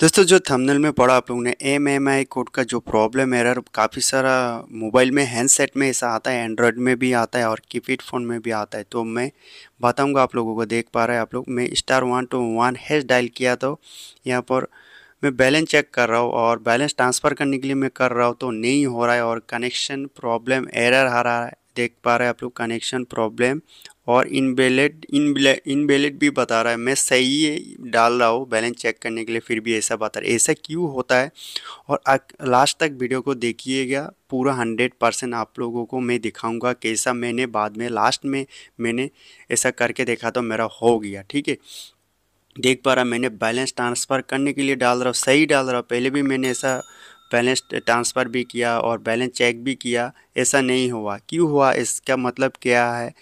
दोस्तों जो थंबनेल में पढ़ा आप लोगों ने एम एम आई कोड का जो प्रॉब्लम एरर काफ़ी सारा मोबाइल में हैंडसेट में ऐसा आता है एंड्रॉयड में भी आता है और कीपैड फ़ोन में भी आता है तो मैं बताऊंगा आप लोगों को देख पा रहे हैं आप लोग मैं star one two one hash dial किया तो यहाँ पर मैं बैलेंस चेक कर रहा हूँ और बैलेंस ट्रांसफ़र करने के लिए मैं कर रहा हूँ तो नहीं हो रहा है और कनेक्शन प्रॉब्लम एरर आ रहा है देख पा रहे हैं आप लोग कनेक्शन प्रॉब्लम और इन इनबेलेट भी बता रहा है मैं सही डाल रहा हो बैलेंस चेक करने के लिए फिर भी ऐसा बता है ऐसा क्यों होता है और लास्ट तक वीडियो को देखिएगा पूरा हंड्रेड परसेंट आप लोगों को मैं दिखाऊंगा कैसा मैंने बाद में लास्ट में मैंने ऐसा करके देखा तो मेरा हो गया ठीक है देख पा रहा मैंने बैलेंस ट्रांसफ़र करने के लिए डाल रहा हूँ सही डाल रहा हूँ पहले भी मैंने ऐसा बैलेंस ट्रांसफ़र भी किया और बैलेंस चेक भी किया ऐसा नहीं हुआ क्यों हुआ इसका मतलब क्या है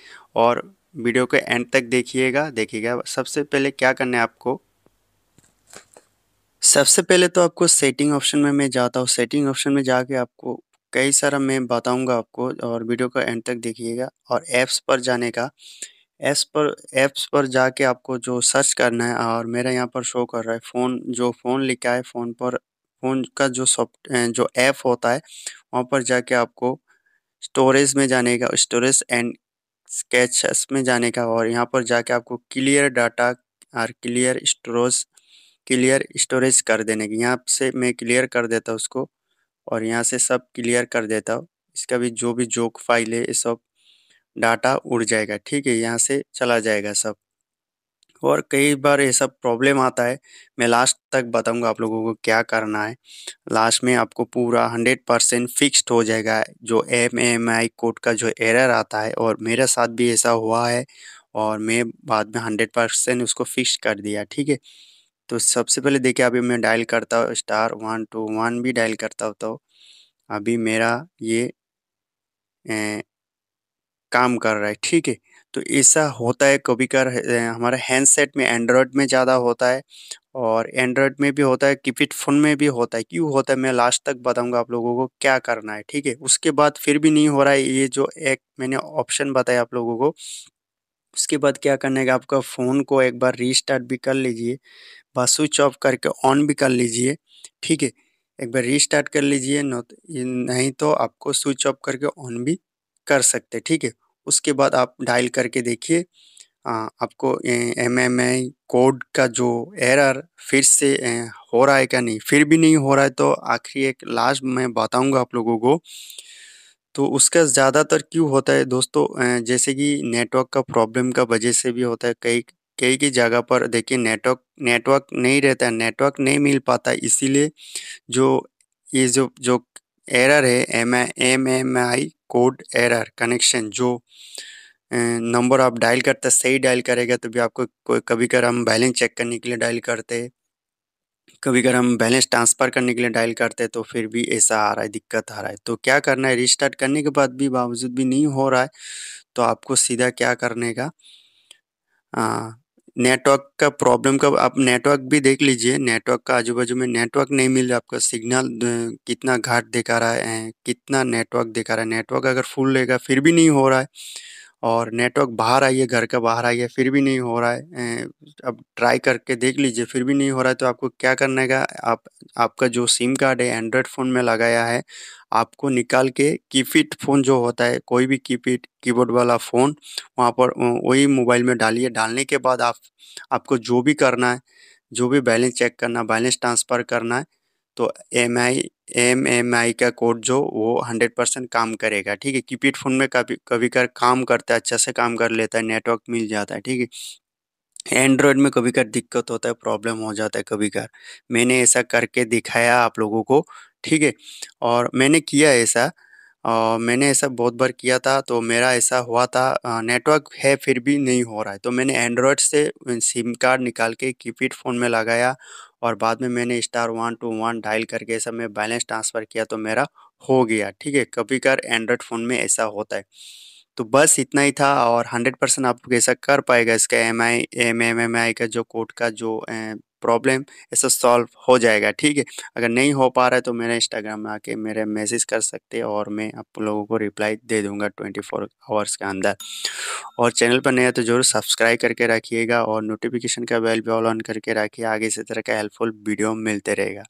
और वीडियो के एंड तक देखिएगा देखिएगा सबसे पहले क्या करना है आपको सबसे पहले तो आपको सेटिंग ऑप्शन में मैं जाता हूँ सेटिंग ऑप्शन में जाके आपको कई सारा मैं बताऊंगा आपको और वीडियो का एंड तक देखिएगा और ऐप्स पर जाने का ऐप्स पर ऐप्स पर जाके आपको जो सर्च करना है और मेरा यहाँ पर शो कर रहा है फ़ोन जो फ़ोन लिखा है फ़ोन पर फ़ोन का जो सॉफ्ट जो ऐप होता है वहाँ पर जाके आपको स्टोरेज में जाने का स्टोरेज एंड स्केचस में जाने का और यहाँ पर जाके आपको क्लियर डाटा और क्लियर स्टोरेज क्लियर स्टोरेज कर देने की यहाँ से मैं क्लियर कर देता हूँ उसको और यहाँ से सब क्लियर कर देता हूँ इसका भी जो भी जोक फाइल है ये सब डाटा उड़ जाएगा ठीक है यहाँ से चला जाएगा सब और कई बार ऐसा प्रॉब्लम आता है मैं लास्ट तक बताऊंगा आप लोगों को क्या करना है लास्ट में आपको पूरा हंड्रेड परसेंट फिक्स्ड हो जाएगा जो एम एम आई कोड का जो एरर आता है और मेरे साथ भी ऐसा हुआ है और मैं बाद में हंड्रेड परसेंट उसको फिक्स कर दिया ठीक है तो सबसे पहले देखिए अभी मैं डायल करता हूँ स्टार वन टू वन भी डायल करता होता हूँ अभी मेरा ये ए, काम कर रहा है ठीक है तो ऐसा होता है कभी कभार हमारे हैंडसेट में एंड्रॉयड में ज़्यादा होता है और एंड्रॉयड में भी होता है कीपैड फ़ोन में भी होता है क्यों होता है मैं लास्ट तक बताऊंगा आप लोगों को क्या करना है ठीक है उसके बाद फिर भी नहीं हो रहा है ये जो एक मैंने ऑप्शन बताया आप लोगों को उसके बाद क्या करना है कि आपका फ़ोन को एक बार रीस्टार्ट भी कर लीजिए बस स्विच ऑफ करके ऑन भी कर लीजिए ठीक है एक बार रीस्टार्ट कर लीजिए नहीं तो आपको स्विच ऑफ करके ऑन भी कर सकते ठीक है उसके बाद आप डायल करके देखिए आपको एम एम आई कोड का जो एरर फिर से हो रहा है क्या नहीं फिर भी नहीं हो रहा है तो आखिरी एक लास्ट मैं बताऊंगा आप लोगों को तो उसका ज़्यादातर क्यों होता है दोस्तों जैसे कि नेटवर्क का प्रॉब्लम का वजह से भी होता है कई कई की जगह पर देखिए नेटवर्क नेटवर्क नहीं रहता है नेटवर्क नहीं मिल पाता इसीलिए जो ये जो जो एरर है M M M I code error connection जो नंबर आप डायल करते सही डायल करेगा तो भी आपको कोई कभी कर हम बैलेंस चेक करने के लिए डायल करते कभी कर हम बैलेंस ट्रांसफ़र करने के लिए डायल करते तो फिर भी ऐसा आ रहा है दिक्कत आ रहा है तो क्या करना है रिस्टार्ट करने के बाद भी बावजूद भी नहीं हो रहा है तो आपको सीधा क्या करने का नेटवर्क का प्रॉब्लम का आप नेटवर्क भी देख लीजिए नेटवर्क का आजू बाजू में नेटवर्क नहीं मिल रहा आपका सिग्नल कितना घाट दिखा रहा है कितना नेटवर्क दिखा रहा है नेटवर्क अगर फुल रहेगा फिर भी नहीं हो रहा है और नेटवर्क बाहर आइए घर का बाहर आइए फिर भी नहीं हो रहा है अब ट्राई करके देख लीजिए फिर भी नहीं हो रहा है तो आपको क्या करने का आप आपका जो सिम कार्ड है एंड्रॉयड फ़ोन में लगाया है आपको निकाल के कीपिट फ़ोन जो होता है कोई भी कीपिट कीबोर्ड वाला फ़ोन वहाँ पर वही मोबाइल में डालिए डालने के बाद आप आपको जो भी करना है जो भी बैलेंस चेक करना बैलेंस ट्रांसफ़र करना है तो M I M M I का कोड जो वो हंड्रेड परसेंट काम करेगा ठीक है कीपीड फ़ोन में कभी कभी कर काम करता है अच्छा से काम कर लेता है नेटवर्क मिल जाता है ठीक है एंड्रॉयड में कभी कर दिक्कत होता है प्रॉब्लम हो जाता है कभी कर मैंने ऐसा करके दिखाया आप लोगों को ठीक है और मैंने किया ऐसा और मैंने ऐसा बहुत बार किया था तो मेरा ऐसा हुआ था नेटवर्क है फिर भी नहीं हो रहा है तो मैंने एंड्रॉयड से सिम कार्ड निकाल के कीपीड फ़ोन में लगाया और बाद में मैंने star one two one dial करके सब मैं बैलेंस ट्रांसफ़र किया तो मेरा हो गया ठीक है कभी कर एंड्रॉयड फ़ोन में ऐसा होता है तो बस इतना ही था और हंड्रेड परसेंट आप लोग ऐसा कर पाएगा इसका M I M M M I का जो कोड का जो प्रॉब्लम ऐसा सॉल्व हो जाएगा ठीक है अगर नहीं हो पा रहा है तो मेरे इंस्टाग्राम में आके मेरे मैसेज कर सकते हैं और मैं आप लोगों को रिप्लाई दे दूंगा ट्वेंटी फोर आवर्स के अंदर और चैनल पर नया तो जरूर सब्सक्राइब करके रखिएगा और नोटिफिकेशन का बेल भी ऑल ऑन करके रखिए आगे इसी तरह का हेल्पफुल वीडियो मिलते रहेगा